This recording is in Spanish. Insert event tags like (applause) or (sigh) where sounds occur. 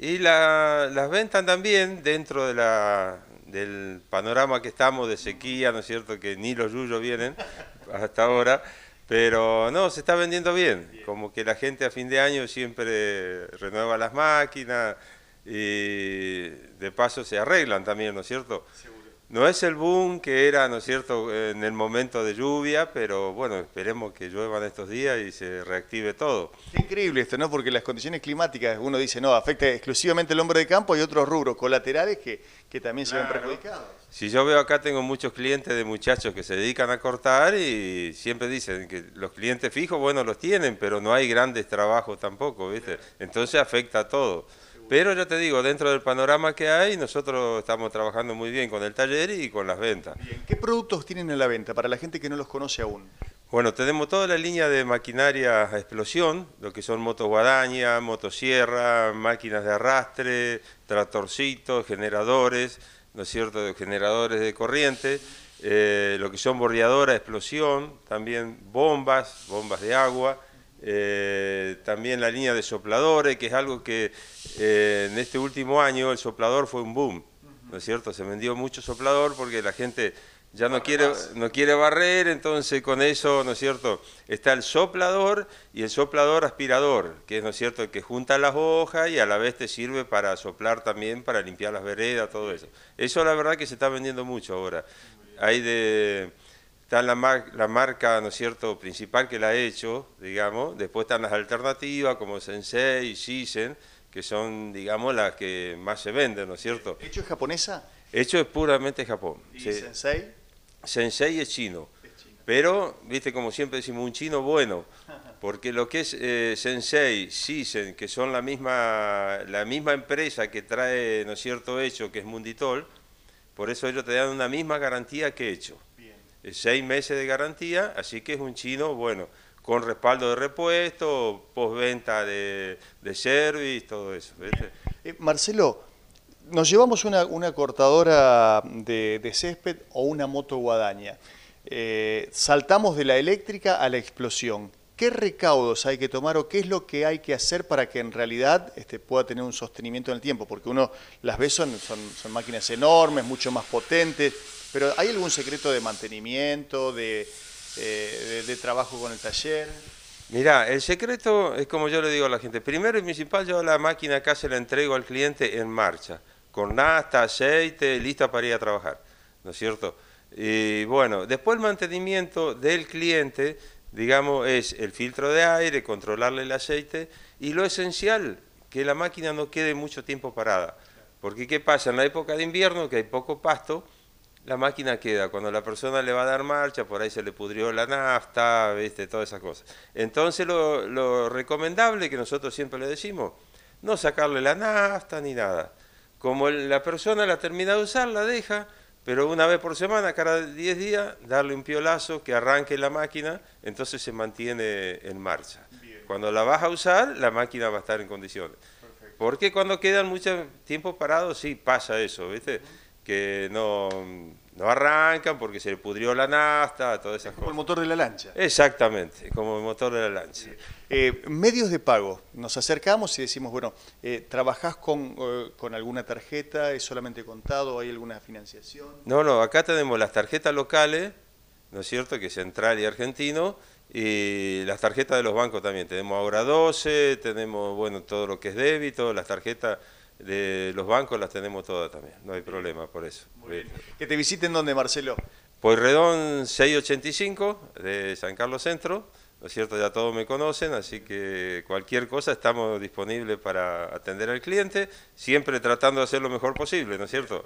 Y las ventas también, dentro de la, del panorama que estamos de sequía, ¿no es cierto? Que ni los yuyos vienen hasta ahora, pero no, se está vendiendo bien. Como que la gente a fin de año siempre renueva las máquinas y de paso se arreglan también, ¿no es cierto? No es el boom que era, ¿no es cierto?, en el momento de lluvia, pero bueno, esperemos que lluevan estos días y se reactive todo. increíble esto, ¿no? Porque las condiciones climáticas, uno dice, no, afecta exclusivamente el hombre de campo y otros rubros colaterales que, que también se ven perjudicados. Si yo veo acá, tengo muchos clientes de muchachos que se dedican a cortar y siempre dicen que los clientes fijos, bueno, los tienen, pero no hay grandes trabajos tampoco, ¿viste? Entonces afecta a todo. Pero ya te digo, dentro del panorama que hay, nosotros estamos trabajando muy bien con el taller y con las ventas. ¿Qué productos tienen en la venta para la gente que no los conoce aún? Bueno, tenemos toda la línea de maquinaria a explosión, lo que son motos guadaña, motosierra, máquinas de arrastre, tractorcitos, generadores, ¿no es cierto?, generadores de corriente, eh, lo que son bordeadoras, explosión, también bombas, bombas de agua, eh, también la línea de sopladores, que es algo que eh, en este último año el soplador fue un boom, ¿no es cierto? Se vendió mucho soplador porque la gente ya no quiere, no quiere barrer, entonces con eso, ¿no es cierto? Está el soplador y el soplador aspirador, que es, ¿no es cierto?, que junta las hojas y a la vez te sirve para soplar también, para limpiar las veredas, todo eso. Eso la verdad que se está vendiendo mucho ahora. Hay de está la, marca, ¿no es cierto?, principal que la ha hecho, digamos, después están las alternativas como Sensei, Shizen, que son, digamos, las que más se venden, ¿no es cierto? ¿Hecho es japonesa? Hecho es puramente Japón. ¿Y Sensei? Sensei es chino, Pero, viste, como siempre decimos, un chino bueno, (laughs) porque lo que es eh, Sensei, Shizen, que son la misma, la misma empresa que trae, ¿no es cierto?, Hecho, que es Munditol, por eso ellos te dan una misma garantía que Hecho. Eh, seis meses de garantía, así que es un chino bueno, con respaldo de repuesto, postventa de, de service, todo eso. Eh, Marcelo, nos llevamos una, cortadora de, césped o una moto guadaña. Eh, saltamos de la eléctrica a la explosión. ¿Qué recaudos hay que tomar o qué es lo que hay que hacer para que en realidad este, pueda tener un sostenimiento en el tiempo? Porque uno las ve son máquinas enormes, mucho más potentes. Pero ¿hay algún secreto de mantenimiento, eh, de, trabajo con el taller? Mirá, el secreto es como yo le digo a la gente. Primero y principal, yo la máquina acá se la entrego al cliente en marcha, con nasta, aceite, lista para ir a trabajar, ¿no es cierto? Y bueno, después el mantenimiento del cliente, digamos, es el filtro de aire, controlarle el aceite y lo esencial, que la máquina no quede mucho tiempo parada. Porque ¿qué pasa? En la época de invierno, que hay poco pasto, la máquina queda. Cuando la persona le va a dar marcha, por ahí se le pudrió la nafta, ¿viste? todas esas cosas. Entonces lo, recomendable que nosotros siempre le decimos, no sacarle la nafta ni nada. Como la persona la termina de usar, la deja, pero una vez por semana, cada 10 días, darle un piolazo que arranque la máquina, entonces se mantiene en marcha. Cuando la vas a usar, la máquina va a estar en condiciones. Porque cuando quedan mucho tiempo parados sí pasa eso, ¿viste? que no, arrancan porque se le pudrió la nafta, todas esas cosas. como el motor de la lancha. Exactamente, como el motor de la lancha. medios de pago, nos acercamos y decimos, bueno, eh, ¿trabajás con, eh, con, alguna tarjeta? ¿Es solamente contado? ¿Hay alguna financiación? No, no, acá tenemos las tarjetas locales, ¿no es cierto?, que es Central y Argentino, y las tarjetas de los bancos también. Tenemos ahora 12, tenemos, bueno, todo lo que es débito, las tarjetas de los bancos las tenemos todas también, no hay problema por eso. bien. Que te visiten donde, Marcelo. Pues Redón 685 de San Carlos Centro, ¿no es cierto? Ya todos me conocen, así que cualquier cosa estamos disponibles para atender al cliente, siempre tratando de hacer lo mejor posible, ¿no es cierto?